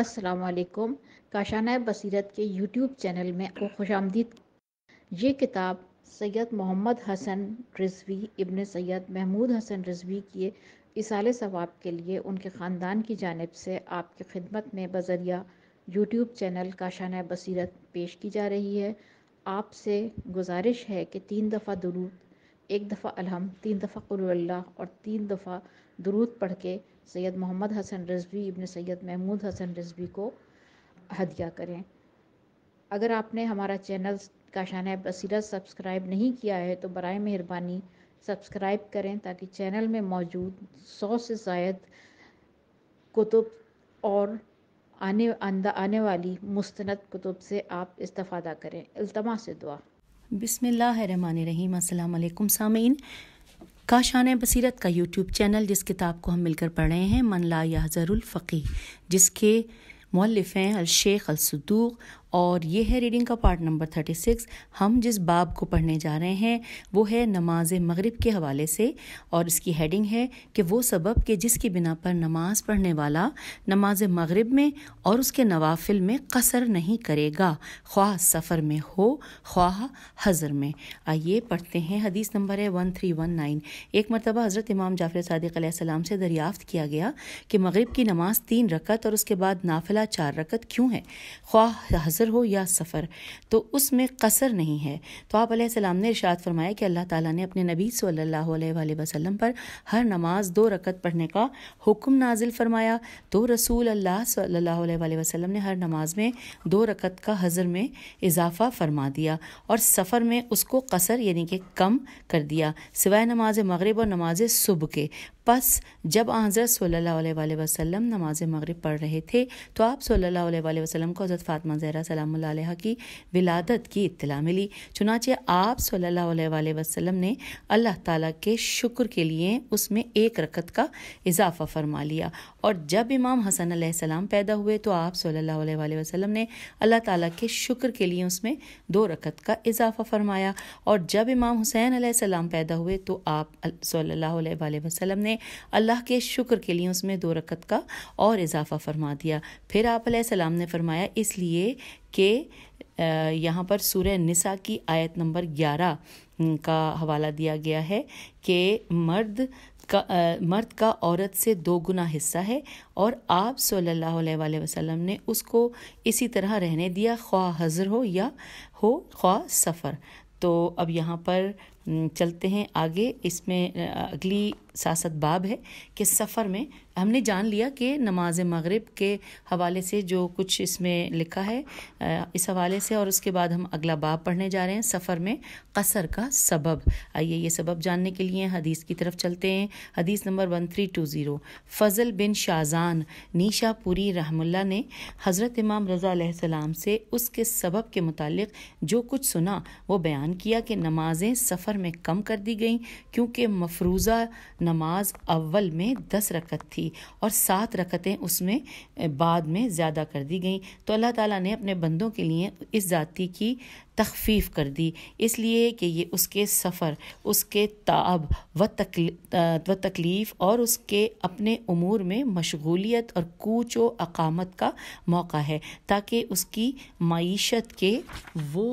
असलकुम काशाना बसीरत के YouTube channel में आपको खुश आमदीद ये किताब सैयद मोहम्मद हसन रिजवी इबन सैयद महमूद हसन रिजवी के इसाले सवाब के लिए उनके ख़ानदान की जानब से आपकी खिदमत में बजरिया यूट्यूब चैनल काशाना बसीरत पेश की जा रही है आपसे गुजारिश है कि तीन दफ़ा दुरूद एक दफ़ा अलहम तीन दफ़ा कुल्ला और तीन दफ़ा दरूद पढ़ के सैयद मोहम्मद हसन रजवी इब्न सैयद महमूद हसन रजवी को हदिया करें अगर आपने हमारा चैनल काशाना बसीरत सब्सक्राइब नहीं किया है तो बर मेहरबानी सब्सक्राइब करें ताकि चैनल में मौजूद सौ से जायद कुतुब और आने आंदा आने वाली मुस्तनद कुतुब से आप इस्तफ़ादा करें अल्तमा से दुआ बिसमीम अल्लाम सामीन काशान बसीरत का यूट्यूब चैनल जिस किताब को हम मिलकर पढ़ रहे हैं मनला याजरुल जिसके मौलफ़ हैं अलशेख अलसदूक और ये है रीडिंग का पार्ट नंबर थर्टी सिक्स हम जिस बाब को पढ़ने जा रहे हैं वो है नमाज मगरिब के हवाले से और इसकी हेडिंग है कि वो सबब के जिसकी बिना पर नमाज पढ़ने वाला नमाज मगरिब में और उसके नवाफिल में कसर नहीं करेगा ख्वाह सफ़र में हो ख्वाह हज़र में आइए पढ़ते हैं हदीस नंबर है वन थ्री वन नाइन एक मरतबा हज़रत इमाम जाफर सदक़म से दरियाफ़त किया गया कि मगरिब की नमाज तीन रकत और उसके बाद नाफिला चार रकत क्यों है ख्वाह हज़र कसर हो या सफ़र तो उसमें कसर नहीं है तो आप सलाम ने इरशाद फरमाया कि अल्लाह ताला ने अपने नबी सल्लल्लाहु अलैहि वसल्लम पर हर नमाज दो रकत पढ़ने का हुक्म नाजिल फरमाया तो रसूल अल्लाह सल्लल्लाहु अलैहि वसल्लम ने हर नमाज में दो रकत का हज़र में इजाफ़ा फरमा दिया और सफ़र में उसको कसर यानी कि कम कर दिया सिवाय नमाज मगरब और नमाज सुबह के बस जब हज़रत सल्ला वसलम नमाज मगरब पढ़ रहे थे तो आप सल्ला वसलम को हज़रत फ़ातमा जहरा सलाम की विलादत की इत्तला मिली चुनाचे आप सल्ला वसलम ने अल्लाह ताला के शुक्र के लिए उसमें एक रकत का इजाफा फरमा लिया और जब इमाम हसन सलाम पैदा हुए तो आप सल्ला वसलम ने अल्लाह ताला के शुक्र के लिए उसमें दो रकत का इजाफा फरमाया और जब इमाम हुसैन सलाम पैदा हुए तो आप सल्ला वसलम ने अल्लाह के शुक्र के लिए उसमें दो रकत का और इजाफा फरमा दिया फिर आप ने फरमाया इसलिए के यहाँ पर सूर्य निसा की आयत नंबर ग्यारह का हवाला दिया गया है कि मर्द का मर्द का औरत से दो गुना हिस्सा है और आप सल्लल्लाहु अलैहि वसल्लम ने उसको इसी तरह रहने दिया ख्वा हज़र हो या हो ख्वा सफ़र तो अब यहाँ पर चलते हैं आगे इसमें अगली साथ बाब है कि सफ़र में हमने जान लिया कि नमाज मगरब के हवाले से जो कुछ इसमें लिखा है इस हवाले से और उसके बाद हम अगला बाब पढ़ने जा रहे हैं सफ़र में कसर का सबब आइए ये सबब जानने के लिए हदीस की तरफ चलते हैं हदीस number one three two zero फ़ज़ल बिन शाहजान नीशापुरी रहमुल्ला ने हज़रत इमाम रज़ा सलाम से उसके सबब के मुतालिक जो कुछ सुना वो बयान किया कि नमाजें सफ़र में कम कर दी गई क्योंकि मफरूज़ा नमाज अव्वल में दस रकत थी और सात रकतें उसमें बाद में ज़्यादा कर दी गई तो अल्लाह ताला ने अपने बंदों के लिए इस ज़ाती की तखफीफ कर दी इसलिए कि ये उसके सफ़र उसके ताब व तकल व तकलीफ़ और उसके अपने अमूर में मशगूलियत और कूच व अकामत का मौका है ताकि उसकी मीशत के वो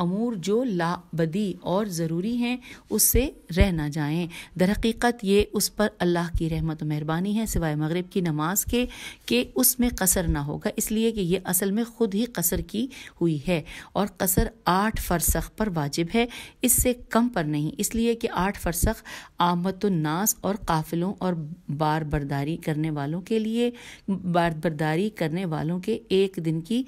अमूर जो लाबदी और ज़रूरी हैं उससे रह ना जाएं दरहकीकत ये उस पर अल्लाह की रहमत मेहरबानी है सिवाय मगरब की नमाज के कि उसमें कसर ना होगा इसलिए कि ये असल में ख़ुद ही कसर की हुई है और कसर आठ फरसख पर वाजिब है इससे कम पर नहीं इसलिए कि आठ फरसख आमतनास और काफिलों और बार बर्दारी करने वालों के लिए बार बर्दारी करने वालों के एक दिन की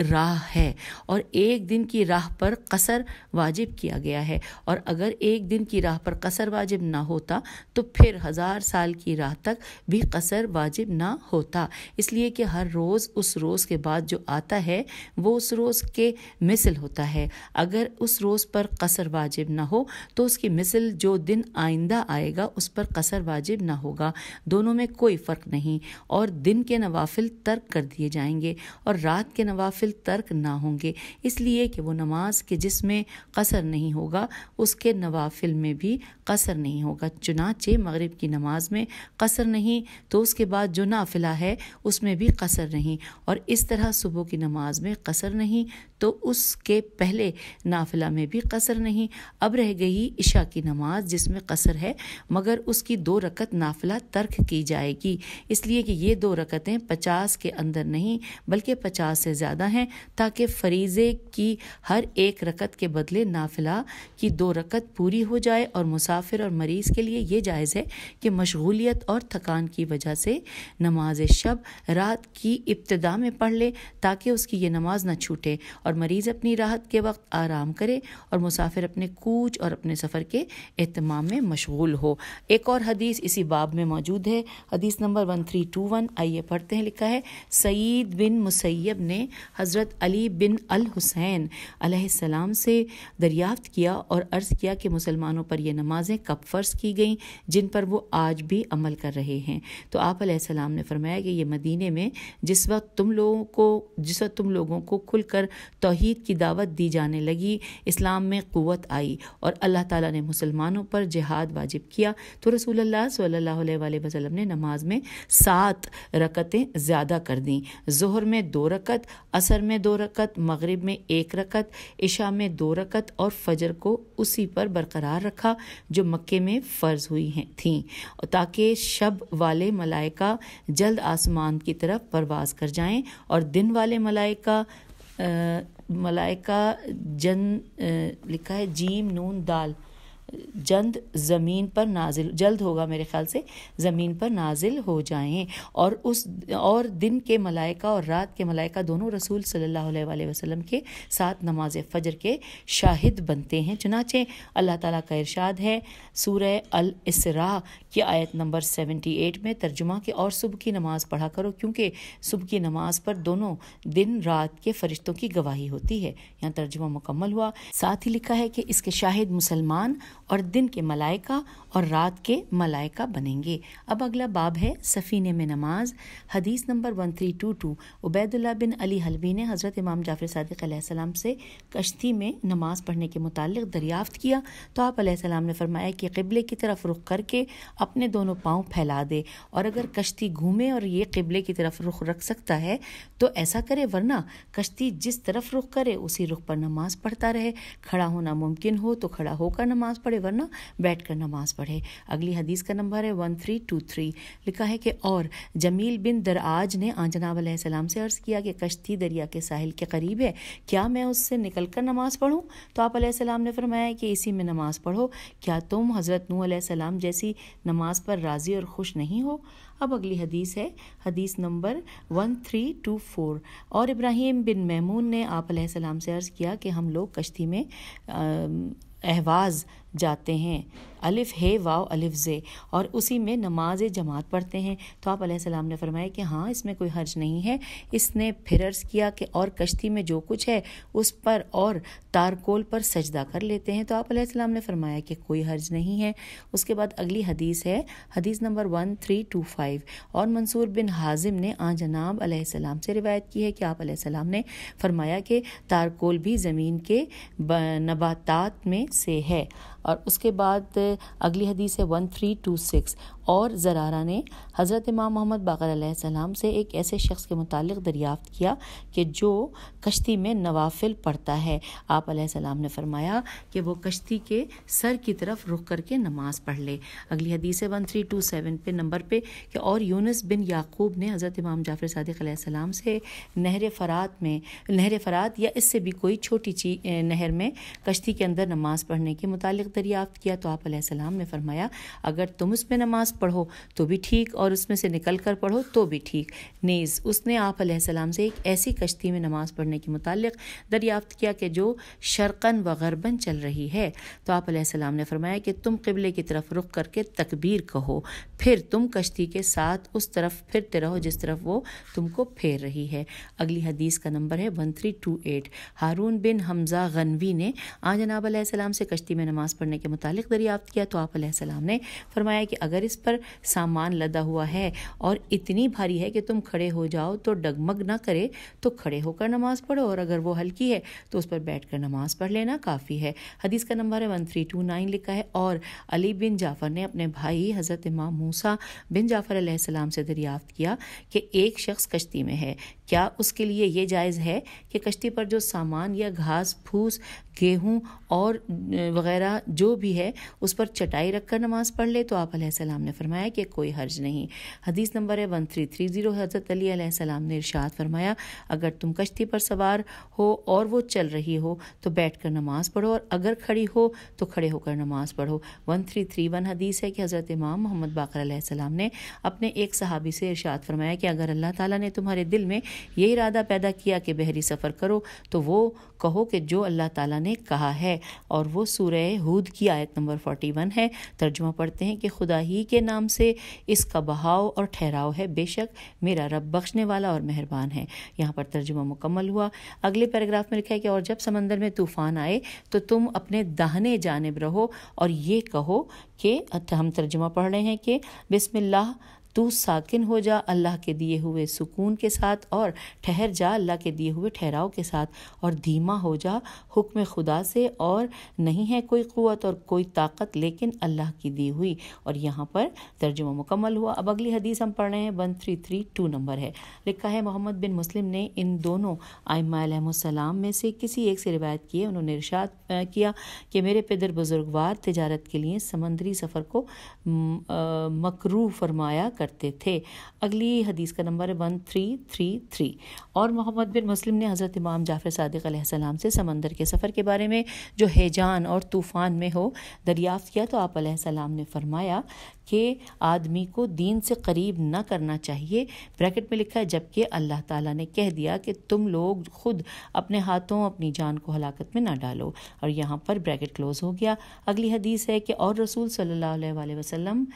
राह है और एक दिन की राह पर कसर वाजिब किया गया है और अगर एक दिन की राह पर कसर वाजिब ना होता तो फिर हज़ार साल की राह तक भी कसर वाजिब ना होता इसलिए कि हर रोज़ उस रोज़ के बाद जो आता है वो उस रोज़ के मिसल होता है अगर उस रोज़ पर कसर वाजिब ना हो तो उसकी मिसल जो दिन आइंदा आएगा उस पर कसर वाजिब ना होगा दोनों में कोई फ़र्क नहीं और दिन के नवाफिल तर्क कर दिए जाएंगे और रात के नवाफिल नफिल तर्क ना होंगे इसलिए कि वो नमाज के जिसमें कसर नहीं होगा उसके नवाफिल में भी कसर नहीं होगा चुनाचे मगरिब की नमाज में कसर नहीं तो उसके बाद जो नाफिला है उसमें भी कसर नहीं और इस तरह सुबह की नमाज में कसर नहीं तो उसके पहले नाफिला में भी कसर नहीं अब रह गई इशा की नमाज जिसमें कसर है मगर उसकी दो रकत नाफिला तर्क की जाएगी इसलिए कि ये दो रकतें पचास के अंदर नहीं बल्कि पचास से ज़्यादा है ताकि फरीज़े की हर एक रकत के बदले नाफिला की दो रकत पूरी हो जाए और मुसाफिर और मरीज़ के लिए यह जायज़ है कि मशगूलियत और थकान की वजह से नमाज शब रात की इब्तदा में पढ़ ले ताकि उसकी ये नमाज ना छूटे और मरीज़ अपनी राहत के वक्त आराम करे और मुसाफिर अपने कूच और अपने सफ़र के अहतमाम में मशगूल हो एक और हदीस इसी बाब में मौजूद है हदीस number one three two one आइए पढ़ते हैं लिखा है सईद बिन मुसैब ने हज़रत अली बिन अल हुसैन अलैहिस्सलाम से दरियाफ्त किया और अर्ज़ किया कि मुसलमानों पर यह नमाज़ें कब फ़र्ज़ की गईं जिन पर वो आज भी अमल कर रहे हैं तो आप सलाम ने फरमाया कि ये मदीने में जिस वक्त तुम लोगों को जिस वक्त तुम लोगों को खुलकर तौहीद की दावत दी जाने लगी इस्लाम में क़वत आई और अल्लाह ताला ने मुसलमानों पर जिहाद वाजिब किया तो रसूल सल्ला वसलम ने नमाज में सात रकतें ज़्यादा कर दी जहर में दो रकत असर असर में दो रकत मगरिब में एक रकत इशा में दो रकत और फजर को उसी पर बरकरार रखा जो मक्के में फ़र्ज हुई हैं थी ताकि शब वाले मलाइका जल्द आसमान की तरफ परवाज कर जाएं और दिन वाले मलाइका मलाइका जन लिखा है जीम नून दाल जल्द ज़मीन पर नाजिल जल्द होगा मेरे ख्याल से ज़मीन पर नाजिल हो जाएं और उस और दिन के मलाइका और रात के मलाइका दोनों रसूल सल्लल्लाहु अलैहि वसल्लम के साथ नमाज फ़जर के शाहिद बनते हैं चुनाचे अल्लाह ताला का इरशाद है सूरह अल इसरा की आयत नंबर सेवेंटी एट में तर्जुमा के और सुबह की नमाज़ पढ़ा करो क्योंकि सुबह की नमाज पर दोनों दिन रात के फरिश्तों की गवाही होती है यहाँ तर्जुमा मुकम्मल हुआ साथ ही लिखा है कि इसके शाहिद मुसलमान और दिन के मलाइका और रात के मलाइका बनेंगे अब अगला बाब है सफ़ीने में नमाज हदीस number one three two two उबैदुल्ला बिन अली हलवी ने हज़रत इमाम जाफर सदक़्सम से कश्ती में नमाज पढ़ने के मुतालिक दरियाफ़त किया तो आप सलाम ने फरमाया कि किबले की तरफ रुख करके अपने दोनों पाँव फैला दे और अगर कश्ती घूमे और ये किबले की तरफ रुख रख सकता है तो ऐसा करे वरना कश्ती जिस तरफ रुख करे उसी रुख पर नमाज पढ़ता रहे खड़ा होना मुमकिन हो तो खड़ा होकर नमाज पढ़े वरना बैठ कर नमाज पढ़े अगली हदीस का नंबर है वन थ्री टू थ्री लिखा है कि और जमील बिन दराज ने आंजनाब सलाम से अर्ज़ किया कि कश्ती दरिया के साहिल के करीब है क्या मैं उससे निकल कर नमाज़ पढ़ूँ तो आप सलाम ने फरमाया कि इसी में नमाज़ पढ़ो क्या तुम हज़रत नू सलाम जैसी नमाज पर राज़ी और खुश नहीं हो अब अगली हदीस है हदीस number one three two four और इब्राहिम बिन मैमून ने आप सलाम से अर्ज़ किया कि हम लोग कश्ती में अहवाज़ जाते हैं अलिफ़ है वाव अलिफ़ ज़े और उसी में नमाज जमात पढ़ते हैं तो आप सलाम ने फरमाया कि हाँ इसमें कोई हर्ज नहीं है इसने फिर अर्ज़ किया कि और कश्ती में जो कुछ है उस पर और तारकोल पर सजदा कर लेते हैं तो आप सलाम ने फरमाया कि कोई हर्ज नहीं है उसके बाद अगली हदीस है हदीस number one three two five और मंसूर बिन हाजिम ने आ जनाब सलाम से रिवायत की है कि आप सलाम ने फरमाया कि तारकोल भी ज़मीन के नबातात में से है और उसके बाद अगली हदीस है वन थ्री टू सिक्स और जरारा ने हज़रत इमाम मोहम्मद बाकर सलाम से एक ऐसे शख्स के मुतालिक दरियाफ़्त किया कि जो कश्ती में नवाफिल पढ़ता है आप सलाम ने फरमाया कि वो कश्ती के सर की तरफ रुख करके नमाज पढ़ ले अगली हदीस वन थ्री टू सेवन पे नंबर पर और यूनस बिन याकूब ने हज़रत इमाम जाफ़िर सदक से नहर फ़रात में नहर फ़रात या इससे भी कोई छोटी ची नहर में कश्ती के अंदर नमाज़ पढ़ने के मुतालिक दरियाफ़त किया तो आप ने फरमाया अगर तुम उसमें नमाज़ नमाज़ पढ़ो तो भी ठीक और उसमें से निकल कर पढ़ो तो भी ठीक नेज़ उसने आप सलाम से एक ऐसी कश्ती में नमाज़ पढ़ने के मुतालिक दरियाफ्त किया कि जो शर्कन व गरबन चल रही है तो आप सलाम ने फरमाया कि तुम किबले की तरफ रुख करके तकबीर कहो फिर तुम कश्ती के साथ उस तरफ फिरते रहो जिस तरफ वो तुमको फेर रही है अगली हदीस का नंबर है वन थ्री टू एट हारून बिन हमजा गनवी ने आज हाँ जनाब से कश्ती में नमाज़ पढ़ने के मुतालिक दरियाफ्त किया तो आप सलाम ने फरमाया कि अगर इस पर सामान लदा हुआ है और इतनी भारी है कि तुम खड़े हो जाओ तो डगमग ना करे तो खड़े होकर नमाज पढ़ो और अगर वो हल्की है तो उस पर बैठ कर नमाज पढ़ लेना काफ़ी है हदीस का नंबर है वन थ्री टू नाइन लिखा है और अली बिन जाफ़र ने अपने भाई हज़रत इमाम मूसा बिन जाफ़र सलाम से दरियाफ्त किया कि एक शख्स कश्ती में है क्या उसके लिए ये जायज़ है कि कश्ती पर जो सामान या घास फूस गेहूँ और वगैरह जो भी है उस पर चटाई रखकर नमाज पढ़ ले तो आप सलाम ने फरमाया कि कोई हर्ज नहीं हदीस नंबर है वन थ्री थ्री ज़ीरो हज़रत अली सलाम ने इरशाद फरमाया अगर तुम कश्ती पर सवार हो और वो चल रही हो तो बैठ कर नमाज़ पढ़ो और अगर खड़ी हो तो खड़े होकर नमाज़ पढ़ो वन थ्री थ्री वन हदीस है कि हज़रत इमाम मोहम्मद बाकर सलाम ने अपने एक सहाबी से इरशाद फरमाया कि अगर अल्लाह ताला ने तुम्हारे दिल में ये इरादा पैदा किया कि बहरी सफ़र करो तो वो कहो कि जो अल्लाह ताला ने कहा है और वो सूर हूद की आयत नंबर 41 है तर्जुमा पढ़ते हैं कि खुदा ही के नाम से इसका बहाव और ठहराव है बेशक मेरा रब बख्शने वाला और मेहरबान है यहाँ पर तर्जुमा मुकम्मल हुआ अगले पैराग्राफ में लिखा है कि और जब समंदर में तूफ़ान आए तो तुम अपने दाहने जानब रहो और ये कहो कि हम तर्जुमा पढ़ रहे हैं कि बिसमिल्लाह तू साकिन हो जा अल्लाह के दिए हुए सुकून के साथ और ठहर जा अल्लाह के दिए हुए ठहराव के साथ और धीमा हो जा हुक्म खुदा से और नहीं है कोई क़वत और कोई ताकत लेकिन अल्लाह की दी हुई और यहाँ पर तर्जुमा मुकम्मल हुआ अब अगली हदीस हम पढ़ रहे हैं one three three two number है लिखा है मोहम्मद बिन मुस्लिम ने इन दोनों आयमासलाम में से किसी एक से रिवायत की है उन्होंने इर्शाद किया कि मेरे पिदर बुजुर्गवार तजारत के लिए समंदरी सफ़र को मकरू फरमाया करते थे अगली हदीस का नंबर है वन थ्री थ्री थ्री और मोहम्मद बिन मुस्लिम ने हज़रत इमाम जाफ़र सदक सलाम से समंदर के सफ़र के बारे में जो हैजान और तूफ़ान में हो दरियाफ्त किया तो आप सलाम ने फरमाया कि आदमी को दीन से करीब न करना चाहिए ब्रैकेट में लिखा है जबकि अल्लाह ताला ने कह दिया कि तुम लोग खुद अपने हाथों अपनी जान को हलाकत में ना डालो और यहाँ पर ब्रैकेट क्लोज हो गया अगली हदीस है कि और रसूल सल्लल्लाहु अलैहि वसल्लम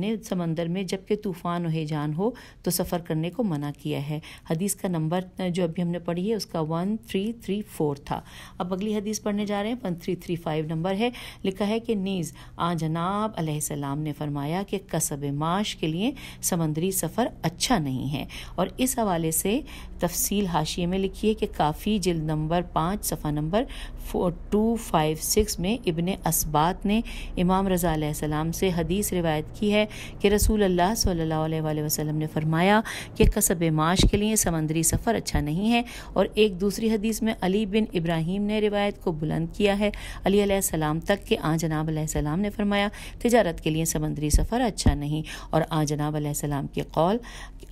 ने समंदर में जबकि तूफ़ान हेजान हो तो सफ़र करने को मना किया है हदीस का नंबर जो अभी हमने पढ़ी है उसका वन थ्री थ्री फोर था अब अगली हदीस पढ़ने जा रहे हैं one three three five number है लिखा है कि नीज़ आ जनाब सलाम ने फरमा फरमाया कि कसब माश के लिए समंदरी सफ़र अच्छा नहीं है और इस हवाले से तफसील हाशिए में लिखी है कि काफ़ी जल्द नंबर पाँच सफ़ा number four two five six में इबन असबात ने इमाम रज़ा सलाम से हदीस रिवायत की है कि रसूल अल्लाह सल्ला वसम ने फरमाया कि कसब माश के लिए समंदरी सफ़र अच्छा नहीं है और एक दूसरी हदीस में अली बिन इब्राहिम ने रिवायत को बुलंद किया है अली सलाम तक के आ जनाब सलाम ने फरमाया तजारत के लिए समंदरी सदरी सफ़र अच्छा नहीं और आ जनाब सलाम के कौल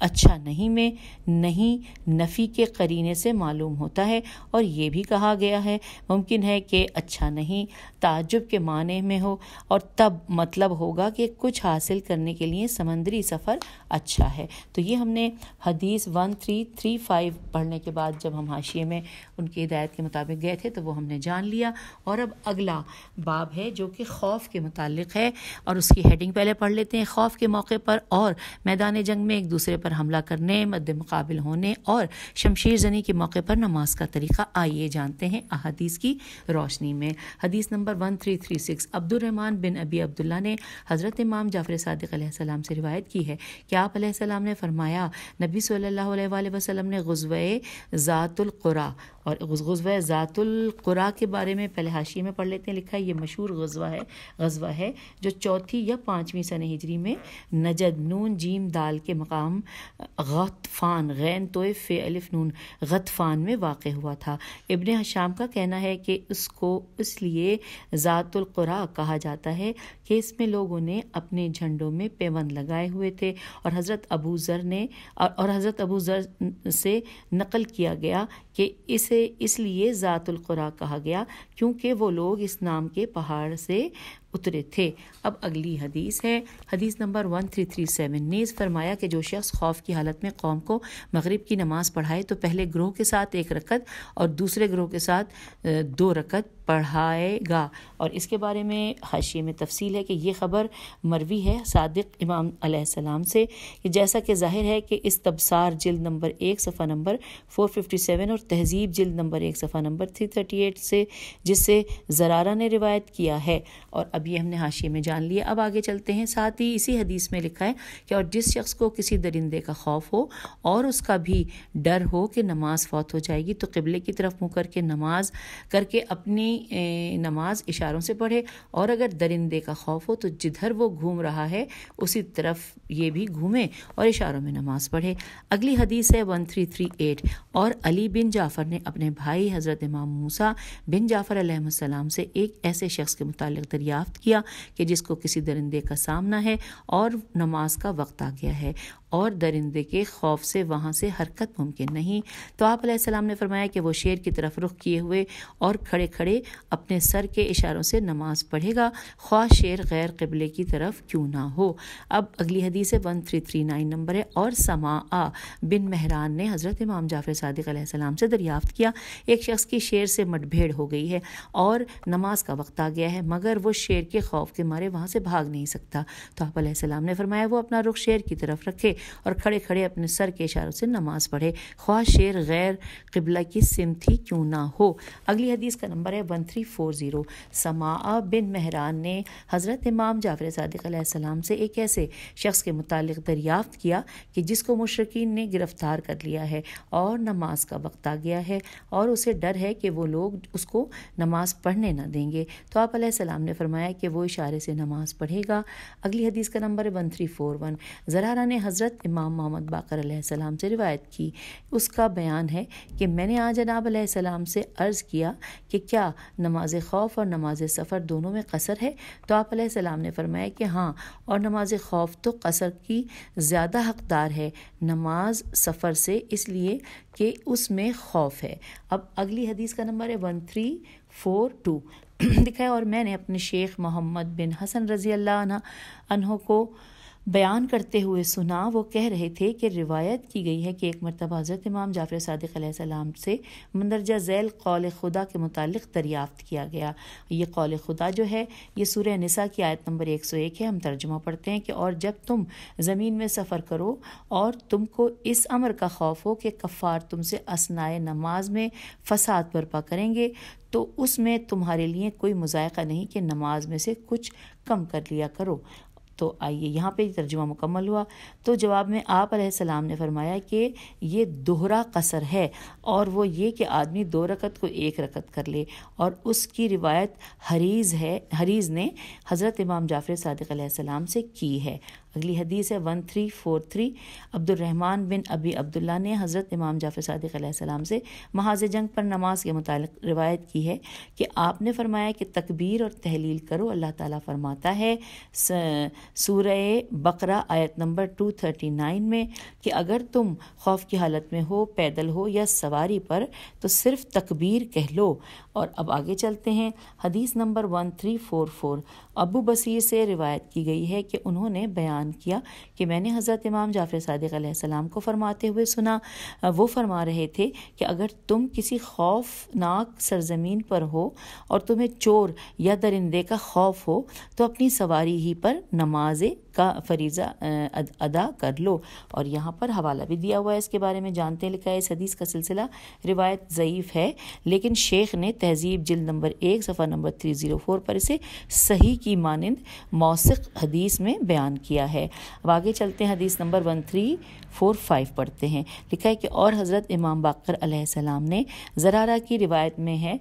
अच्छा नहीं में नहीं नफ़ी के करीने से मालूम होता है और ये भी कहा गया है मुमकिन है कि अच्छा नहीं ताजुब के माने में हो और तब मतलब होगा कि कुछ हासिल करने के लिए समंदरी सफ़र अच्छा है तो ये हमने हदीस वन थ्री थ्री फाइव पढ़ने के बाद जब हम हाशिए में उनकी हिदायत के मुताबिक गए थे तो वो हमने जान लिया और अब अगला बाब है जो कि खौफ के मुतल है और उसकी हेडिंग पहले पढ़ लेते हैं खौफ के मौके पर और मैदान जंग में एक दूसरे पर हमला करने मद्द मुकाबिल होने और शमशीर जनी के मौके पर नमाज का तरीका आइए जानते हैं अदीस की रोशनी में हदीस number one three three six अब्दुलरहमान बिन अबी अब्दुल्ला ने हज़रत इमाम जाफर सदक़म से रिवायत की है कि आप ने फरमाया नबी सल्ला वसलम ने गजब ज़ातुल्क़ुरा और उस गजवा ज़ातुल्कुरा के बारे में पहले हाशिए में पढ़ लेते हैं लिखा है ये मशहूर गजवा है गजवा है जो चौथी या पाँचवीं सन हिजरी में नजद नून जीम दाल के मकाम गतफ़ान गैन तोय फ़े अलिफ नून गतफ़ान में वाक़ हुआ था इबन हशाम का कहना है कि इसको इसलिए ज़ातुल्कुरा कहा जाता है कि इसमें लोगों ने अपने झंडों में पेवन लगाए हुए थे और हज़रत अबू ज़र ने और हज़रत अबू ज़र से नकल किया गया कि इसे इसलिए ज़ातुल कुरा कहा गया क्योंकि वो लोग इस नाम के पहाड़ से उतरे थे अब अगली हदीस है हदीस number one three three seven ने फरमाया कि जो शख्स खौफ की हालत में कौम को मगरिब की नमाज़ पढ़ाए तो पहले ग्रोह के साथ एक रकत और दूसरे ग्रोह के साथ दो रकत पढ़ाएगा और इसके बारे में हाशिए में तफसील है कि ये ख़बर मरवी है सादिक इमाम सलाम से कि जैसा कि जाहिर है कि इस तबसार जिल्द नंबर एक सफ़ा नंबर फोर फिफ्टी सेवन और तहजीब जिल्द नंबर एक सफ़ा नंबर थ्री थर्टी एट से जिससे जरारा ने रिवायत किया है और अब ये हमने हाशिए में जान लिया अब आगे चलते हैं साथ ही इसी हदीस में लिखा है कि और जिस शख्स को किसी दरिंदे का खौफ हो और उसका भी डर हो कि नमाज फौत हो जाएगी तो किबले की तरफ मुँह करके नमाज करके अपनी नमाज इशारों से पढ़े और अगर दरिंदे का खौफ हो तो जिधर वो घूम रहा है उसी तरफ ये भी घूमे और इशारों में नमाज पढ़े अगली हदीस है वन थ्री थ्री एट और अली बिन जाफ़र ने अपने भाई हज़रत इमाम मूसा बिन जाफ़र सलाम से एक ऐसे शख्स के मुतल दरिया दरियाफ़्त किया कि जिसको किसी दरिंदे का सामना है और नमाज का वक्त आ गया है और दरिंदे के खौफ से वहाँ से हरकत मुमकिन नहीं तो आप ने फरमाया कि वो शेर की तरफ रुख किए हुए और खड़े खड़े अपने सर के इशारों से नमाज पढ़ेगा ख्वा शेर गैर कबले की तरफ क्यों ना हो अब अगली हदीस है one three three nine number है और समा आ बिन महरान ने हज़रत इमाम जाफर सदक से दरियाफ़त किया एक शख्स की शेर से मठभेड़ हो गई है और नमाज का वक्त आ गया है मगर वो शेर के खौफ के मारे वहाँ से भाग नहीं सकता तो आप ने फरमाया वो अपना रुख शेर की तरफ रखे और खड़े खड़े अपने सर के इशारों से नमाज पढ़े ख्वा शेर गैर कबला की सिम थी क्यों ना हो अगली हदीस का नंबर है वन थ्री फोर ज़ीरो समा बिन महरान ने हज़रत इमाम जाफर सदक़म से एक ऐसे शख्स के मुतालिक दरियाफ्त किया कि जिसको मुशरकिन ने गिरफ़्तार कर लिया है और नमाज का वक्त आ गया है और उसे डर है कि वो लोग उसको नमाज पढ़ने ना देंगे तो आप सलाम ने फरमाया कि वो इशारे से नमाज पढ़ेगा अगली हदीस का नंबर है वन थ्री फोर वन जरारा ने हज़रत हज़रत इमाम मोहम्मद बाकर सलाम से रिवायत की उसका बयान है कि मैंने आज जनाब सलाम से अर्ज़ किया कि क्या नमाज खौफ और नमाज सफ़र दोनों में कसर है तो आप सलाम ने फरमाया कि हाँ और नमाज खौफ तो कसर की ज़्यादा हकदार है नमाज सफ़र से इसलिए कि उसमें खौफ है अब अगली हदीस का नंबर है वन थ्री फोर टू दिखाया और मैंने अपने शेख मोहम्मद बिन हसन रज़ी अल्लाह अनहों को बयान करते हुए सुना वो कह रहे थे कि रिवायत की गई है कि एक मरतबा हज़रत इमाम जाफ़र सदक़्सम से मंदरजा ज़ैल कौल खुदा के मुतालिक दरियाफ़्त किया गया ये कौल खुदा जो है ये सूर्य नसा की आयत नंबर एक सौ एक है हम तर्जुमा पढ़ते हैं कि और जब तुम ज़मीन में सफ़र करो और तुमको इस अमर का खौफ हो कि कफ़ार तुमसे असनाए नमाज में फसाद बर्पा करेंगे तो उसमें तुम्हारे लिए कोई मुजायका नहीं कि नमाज में से कुछ कम कर लिया करो तो आइए यहाँ पे तर्जुमा मुकम्मल हुआ तो जवाब में आप सलाम ने फरमाया कि ये दोहरा कसर है और वो ये कि आदमी दो रकत को एक रकत कर ले और उसकी रिवायत हरीज़ है हरीज़ ने हज़रत इमाम जाफ़र सदक से की है अगली हदीस है वन थ्री फोर थ्री अब्दुलरहमान बिन अबी अब्दुल्ला ने हज़रत इमाम जाफ़र सदक सलाम से महाज जंग पर नमाज के मुताल रिवायत की है कि आपने फरमाया कि तकबीर और तहलील करो अल्लाह ताला फरमाता है सूर्य बकरा आयत नंबर टू थर्टी नाइन में कि अगर तुम खौफ की हालत में हो पैदल हो या सवारी पर तो सिर्फ तकबीर कह लो और अब आगे चलते हैं हदीस number one three four four अबू बसीर से रिवायत की गई है कि उन्होंने बयान किया कि मैंने हज़रत इमाम जाफ़र सदक़ को फरमाते हुए सुना वो फरमा रहे थे कि अगर तुम किसी खौफनाक सरजमीन पर हो और तुम्हें चोर या दरिंदे का खौफ हो तो अपनी सवारी ही पर नमाज का फरीज़ा अदा कर लो और यहाँ पर हवाला भी दिया हुआ है इसके बारे में जानते लिखा है इस हदीस का सिलसिला रिवायत ज़यीफ़ है लेकिन शेख ने तहजीब जिल नंबर एक सफ़ा नंबर थ्री ज़ीरो फोर पर इसे सही की मानंद मौसिक हदीस में बयान किया है अब आगे चलते हैं हदीस number one three four five पढ़ते हैं लिखा है कि और हज़रत इमाम बाकर सलाम ने ज़रारा की रिवायत में है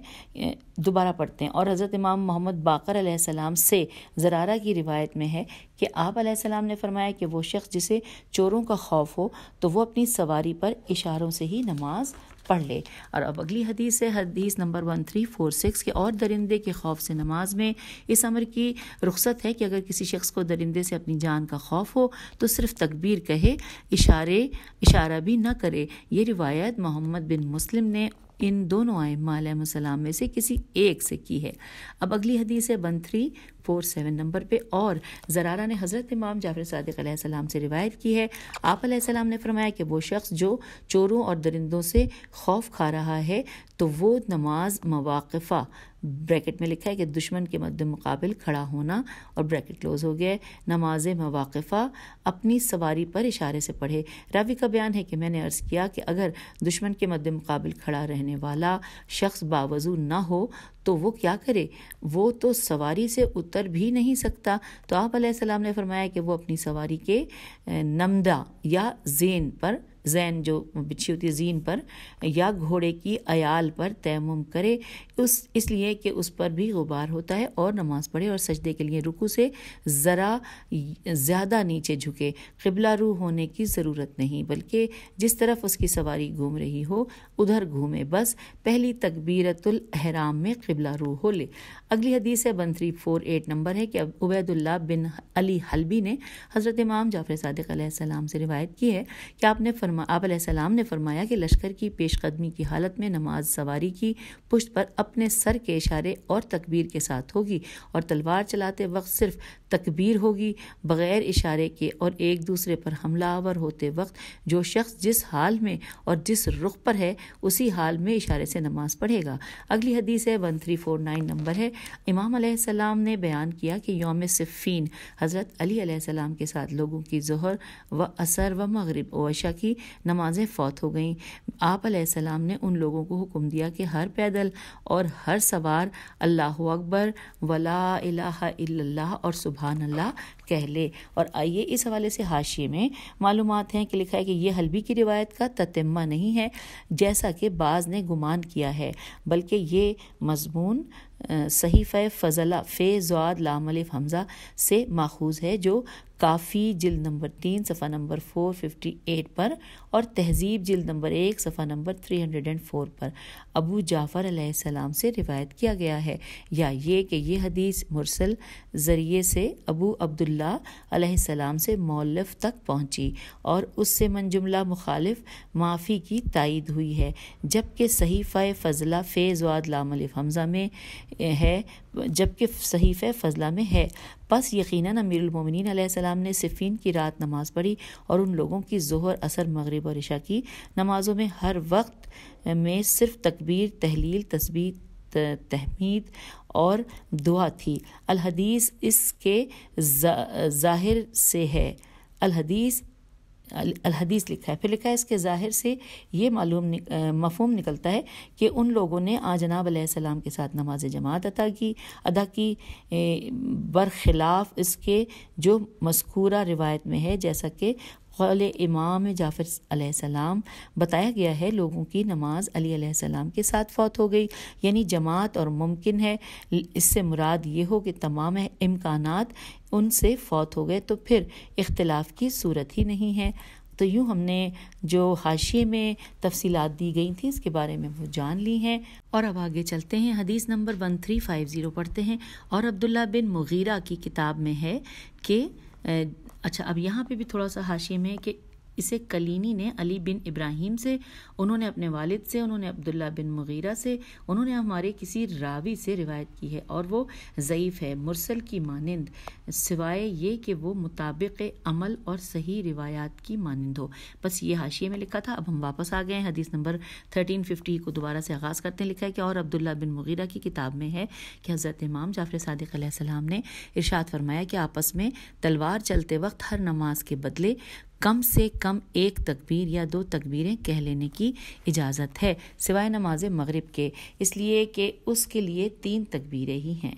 दोबारा पढ़ते हैं और हज़रत इमाम मोहम्मद बाकर सलाम से ज़रारा की रिवायत में है कि आप सलाम ने फरमाया कि वो शख्स जिसे चोरों का खौफ हो तो वो अपनी सवारी पर इशारों से ही नमाज पढ़ ले और अब अगली हदीस है हदीस number one three four six के और दरिंदे के खौफ से नमाज में इस अमर की रुख्सत है कि अगर किसी शख्स को दरिंदे से अपनी जान का खौफ हो तो सिर्फ तकबीर कहे इशारे इशारा भी ना करे ये रिवायत मोहम्मद बिन मुस्लिम ने इन दोनों आयमा में से किसी एक से की है अब अगली हदीस है one three four seven number पे और जरारा ने हज़रत इमाम जाफर सदक़ाम से रिवायत की है आप सलाम ने फरमाया कि वो शख्स जो चोरों और दरिंदों से खौफ खा रहा है तो वो नमाज मवाकफ़ा ब्रैकेट में लिखा है कि दुश्मन के मद्द मुकाबिल खड़ा होना और ब्रैकेट क्लोज हो गया नमाज मवाक़ा अपनी सवारी पर इशारे से पढ़े रावी का बयान है कि मैंने अर्ज़ किया कि अगर दुश्मन के मद्द मुकाबिल खड़ा रहने वाला शख्स बावजू ना हो तो वो क्या करे वो तो सवारी से उतर भी नहीं सकता तो आप ने फरमाया कि वो अपनी सवारी के नमदा या जेन पर जैन जो बिछी होती है जीन पर या घोड़े की अयाल पर तयम करे उस इसलिए कि उस पर भी गुबार होता है और नमाज़ पढ़े और सजदे के लिए रुकू से ज़रा ज़्यादा नीचे झुके कबला रू होने की ज़रूरत नहीं बल्कि जिस तरफ उसकी सवारी घूम रही हो उधर घूमे बस पहली तकबीरतुलहराम में कबला रू हो ले अगली हदीस है one three four eight number है कि उबैदुल्ला बिन अली हलबी ने हज़रत इमाम जाफ़र सदक से रिवायत की है कि आपने फरमा फरमा आप सलाम ने फरमाया कि लश्कर की पेशकदमी की हालत में नमाज सवारी की पुश्त पर अपने सर के इशारे और तकबीर के साथ होगी और तलवार चलाते वक्त सिर्फ तकबीर होगी बग़ैर इशारे के और एक दूसरे पर हमलावर होते वक्त जो शख्स जिस हाल में और जिस रुख पर है उसी हाल में इशारे से नमाज पढ़ेगा अगली हदीस है one three four nine number है इमाम सलाम ने बयान किया कि योम सिफ़ीन हज़रत अली सलाम के साथ लोगों की जहर व असर व मगरब व अशा की नमाजें फ़ौत हो गईं आप सलाम ने उन लोगों को हुक्म दिया कि हर पैदल और हर सवार अल्लाह अकबर वला अला और सुबहान अल्लाह कह ले और आइए इस हवाले से हाशिए में मालूम हैं कि लिखा है कि यह हलबी की रिवायत का ततमा नहीं है जैसा कि बाज़ ने गुमान किया है बल्कि ये मजमून सहीफ़ फ़ज़ला फ़े ज़ुआद लामलिफ हमज़ा से माखूज है जो काफ़ी जिल नंबर तीन सफ़ा नंबर फोर फिफ्टी एट पर और तहजीब जिल नंबर एक सफ़ा number three hundred and four पर अबू जाफ़र सलाम से रिवायत किया गया है या ये कि यह हदीस मुरसल ज़रिए से अबू अब्दुल्ला से मौलफ तक पहुँची और उससे मंजुमला मुखालिफ माफ़ी की तायद हुई है जबकि सहीफ़ फजला फ़ेज़वाद लामल हमज़ा में है जबकि सहीफ़ फजला में है बस यकीनन अमीरमिन ने सिफीन की रात नमाज़ पढ़ी और उन लोगों की जहर असर मगरब मगरब और इशा की नमाजों में हर वक्त में सिर्फ तकबीर तहलील तस्बी तहमीद और दुआ थी अलहदीस इसके जाहिर से है अलहदीस अलहदीस लिखा है फिर लिखा है इसके ज़ाहिर से ये मालूम निक, मफहम निकलता है कि उन लोगों ने आज जनाब सलाम के साथ नमाज जमात अदा की अदा की बरखिलाफ़ इसके जो मस्कूरा रिवायत में है जैसा कि कौल इमाम जाफ़र सलाम बताया गया है लोगों की नमाज अली सलाम के साथ फौत हो गई यानी जमात और मुमकिन है इससे मुराद ये हो कि तमाम इम्कान उनसे फौत हो गए तो फिर इख्तलाफ की सूरत ही नहीं है तो यूँ हमने जो हाशिए में तफसीलात दी गई थी इसके बारे में वो जान ली हैं और अब आगे चलते हैं हदीस number one three five zero पढ़ते हैं और अब्दुल्ला बिन मुगीरा की किताब में है कि अच्छा अब यहाँ पे भी थोड़ा सा हाशिए में कि इसे कलीनी ने अली बिन इब्राहिम से उन्होंने अपने वालिद से उन्होंने अब्दुल्ला बिन मुगीरा से उन्होंने हमारे किसी रावी से रिवायत की है और वो ज़यीफ़ है मुरसल की मानंद सिवाय ये कि वो मुताबिक अमल और सही रिवायात की मानंद हो बस ये हाशिए में लिखा था अब हम वापस आ गए हैं हदीस नंबर थर्टीन फिफ्टी को दोबारा से आगाज़ करते हैं लिखा है कि और अब्दुल्ला बिन मुगीरा की किताब में है कि हज़रत इमाम जाफर सदक ने इर्शाद फरमाया कि आपस में तलवार चलते वक्त हर नमाज के बदले कम से कम एक तकबीर या दो तकबीरें कह लेने की इजाज़त है सिवाय नमाज मगरब के इसलिए कि उसके लिए तीन तकबीरें ही हैं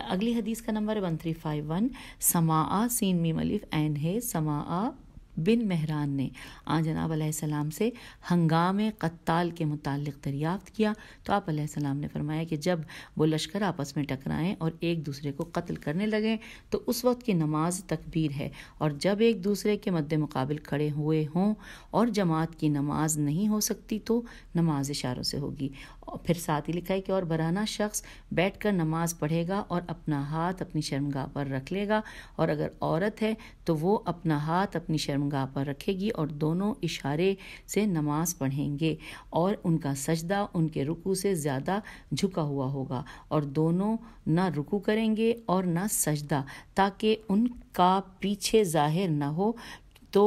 अगली हदीस का number one three five one समा आ सीन मी मलिफ एन है समा आ बिन महरान ने आ जनाब सलाम से हंगामे कत्ताल के मुतल दरियाफ्त किया तो आप सलाम ने फरमाया कि जब वो लश्कर आपस में टकराएं और एक दूसरे को कत्ल करने लगें तो उस वक्त की नमाज तकबीर है और जब एक दूसरे के मद्द मुकाबल खड़े हुए हों और जमात की नमाज नहीं हो सकती तो नमाज इशारों से होगी और फिर साथ ही लिखा है कि और बराना शख्स बैठकर नमाज पढ़ेगा और अपना हाथ अपनी शर्मगाह पर रख लेगा और अगर औरत है तो वो अपना हाथ अपनी शर्मगाह पर रखेगी और दोनों इशारे से नमाज पढ़ेंगे और उनका सजदा उनके रुकू से ज़्यादा झुका हुआ होगा और दोनों ना रुकू करेंगे और ना सजदा ताकि उनका पीछे जाहिर ना हो तो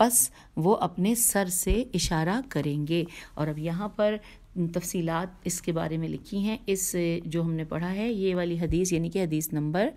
बस वो अपने सर से इशारा करेंगे और अब यहाँ पर तफसीलात इसके बारे में लिखी हैं इस जो हमने पढ़ा है ये वाली हदीस यानी कि हदीस number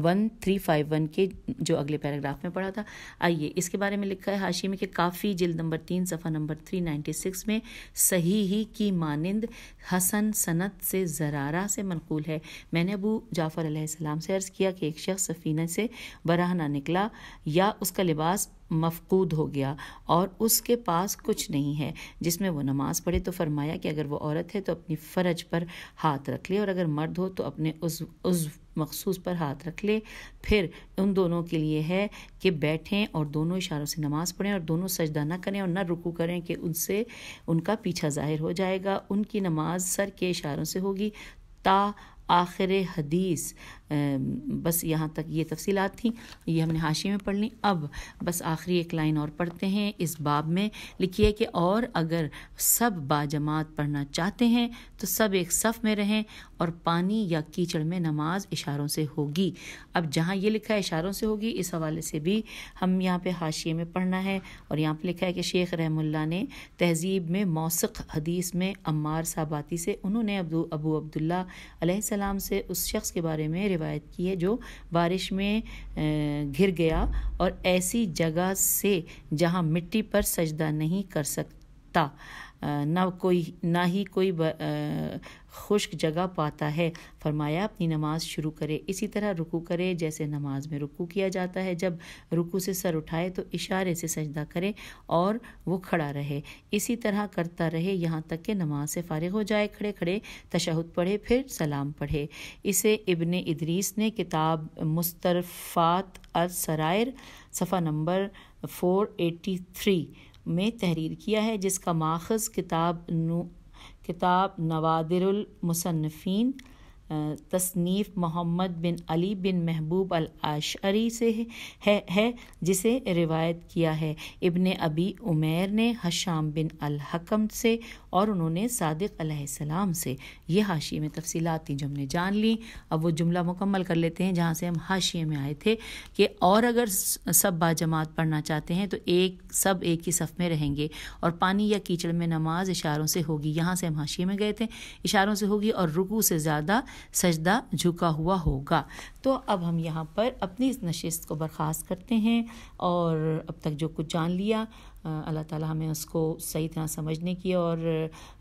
one three five one के जो अगले पैराग्राफ में पढ़ा था आइए इसके बारे में लिखा है हाशिम के काफ़ी जिल नंबर तीन सफ़ा नंबर थ्री नाइन्टी सिक्स में सही ही की मानंद हसन सनत से जरारा से मनकूल है मैंने अबू जाफ़र सलाम से अर्ज़ किया कि एक शख्स सफ़ीना से बराहना निकला या उसका लिबास मफकूद हो गया और उसके पास कुछ नहीं है जिसमें वो नमाज़ पढ़े तो फरमाया कि अगर वो औरत है तो अपनी फ़र्ज पर हाथ रख ले और अगर मर्द हो तो अपने उस उस मखसूस पर हाथ रख ले फिर उन दोनों के लिए है कि बैठें और दोनों इशारों से नमाज़ पढ़ें और दोनों सजदा ना करें और ना रुकू करें कि उनसे उनका पीछा ज़ाहिर हो जाएगा उनकी नमाज सर के इशारों से होगी ता आखिर हदीस बस यहाँ तक ये तफसीलात थी ये हमने हाशिए में पढ़ ली अब बस आखिरी एक लाइन और पढ़ते हैं इस बाब में लिखिए कि और अगर सब बाजमात पढ़ना चाहते हैं तो सब एक सफ़ में रहें और पानी या कीचड़ में नमाज इशारों से होगी अब जहाँ ये लिखा है इशारों से होगी इस हवाले से भी हम यहाँ पर हाशिए में पढ़ना है और यहाँ पर लिखा है कि शेख रहमुल्ला ने तहजीब में मौसक हदीस में अम्मार साबाती से उन्होंने अबू अबू अब्दुल्ला सलाम से उस शख्स के बारे में रिवायत की है जो बारिश में घिर गया और ऐसी जगह से जहाँ मिट्टी पर सजदा नहीं कर सकता ना कोई ना ही कोई खुश्क जगह पाता है फरमाया अपनी नमाज शुरू करे इसी तरह रुकू करे जैसे नमाज में रुकू किया जाता है जब रुकू से सर उठाए तो इशारे से सजदा करे और वो खड़ा रहे इसी तरह करता रहे यहाँ तक कि नमाज से फारिग हो जाए खड़े खड़े तशहद पढ़े फिर सलाम पढ़े इसे इबन इदरीस ने किताब मुस्तरफ़ात असरायर सफ़ा नंबर फोर थ्री में तहरीर किया है जिसका माखज़ किताब नू किताब मुसन्फीन तसनीफ़ मोहम्मद बिन अली बिन महबूब अल आशरी से है, है, है जिसे रिवायत किया है इब्ने अबी उमेर ने हशाम बिन अल हकम से और उन्होंने सादिक अलैहिस्सलाम से यह हाशिए में तफसीलात थी जो हमने जान ली अब वो जुमला मुकम्मल कर लेते हैं जहाँ से हम हाशिए में आए थे कि और अगर सब बाजमात पढ़ना चाहते हैं तो एक सब एक ही सफ़ में रहेंगे और पानी या कीचड़ में नमाज इशारों से होगी यहाँ से हम हाशिए में गए थे इशारों से होगी और रुकू से ज़्यादा सजदा झुका हुआ होगा तो अब हम यहाँ पर अपनी इस नशस्त को बर्खास्त करते हैं और अब तक जो कुछ जान लिया अल्लाह ताला हमें उसको सही तरह समझने की और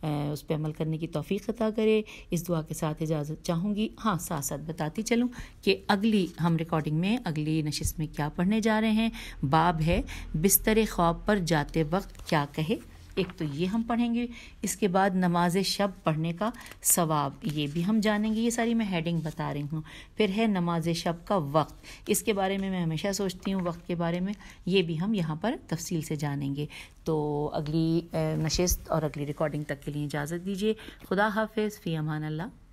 उस पर अमल करने की तोफ़ी अता करे इस दुआ के साथ इजाज़त चाहूँगी हाँ साथ साथ बताती चलूँ कि अगली हम रिकॉर्डिंग में अगली नशिस में क्या पढ़ने जा रहे हैं बाब है बिस्तर ख्वाब पर जाते वक्त क्या कहे एक तो ये हम पढ़ेंगे इसके बाद नमाज शब पढ़ने का सवाब ये भी हम जानेंगे ये सारी मैं हेडिंग बता रही हूँ फिर है नमाज शब का वक्त इसके बारे में मैं हमेशा सोचती हूँ वक्त के बारे में ये भी हम यहाँ पर तफसील से जानेंगे तो अगली नशस्त और अगली रिकॉर्डिंग तक के लिए इजाज़त दीजिए खुदा हाफिज़ फ़ी अमान अल्लाह